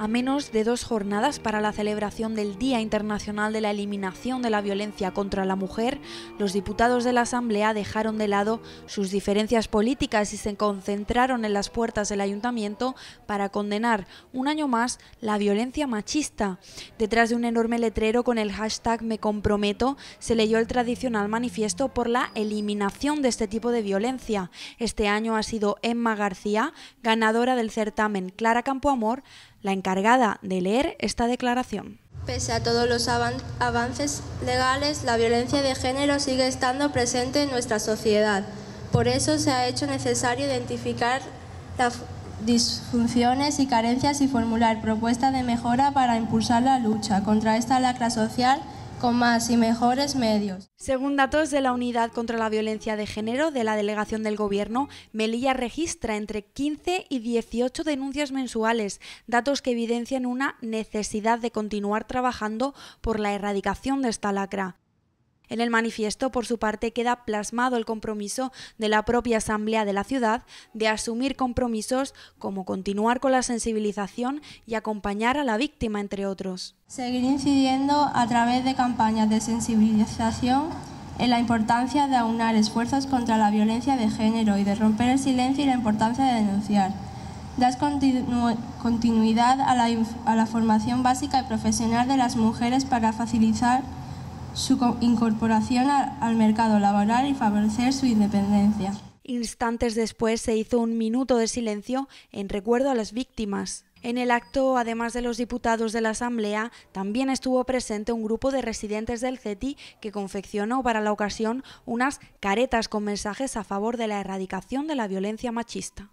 A menos de dos jornadas para la celebración del Día Internacional de la Eliminación de la Violencia contra la Mujer, los diputados de la Asamblea dejaron de lado sus diferencias políticas y se concentraron en las puertas del ayuntamiento para condenar un año más la violencia machista. Detrás de un enorme letrero con el hashtag Me comprometo se leyó el tradicional manifiesto por la eliminación de este tipo de violencia. Este año ha sido Emma García, ganadora del certamen Clara Campoamor, la encargada de leer esta declaración. Pese a todos los avances legales, la violencia de género sigue estando presente en nuestra sociedad. Por eso se ha hecho necesario identificar las disfunciones y carencias y formular propuestas de mejora para impulsar la lucha contra esta lacra social con más y mejores medios. Según datos de la Unidad contra la Violencia de Género de la Delegación del Gobierno, Melilla registra entre 15 y 18 denuncias mensuales, datos que evidencian una necesidad de continuar trabajando por la erradicación de esta lacra. En el manifiesto, por su parte, queda plasmado el compromiso de la propia Asamblea de la ciudad de asumir compromisos como continuar con la sensibilización y acompañar a la víctima, entre otros. Seguir incidiendo a través de campañas de sensibilización en la importancia de aunar esfuerzos contra la violencia de género y de romper el silencio y la importancia de denunciar. Das continuidad a la formación básica y profesional de las mujeres para facilitar su incorporación al mercado laboral y favorecer su independencia. Instantes después se hizo un minuto de silencio en recuerdo a las víctimas. En el acto, además de los diputados de la Asamblea, también estuvo presente un grupo de residentes del CETI que confeccionó para la ocasión unas caretas con mensajes a favor de la erradicación de la violencia machista.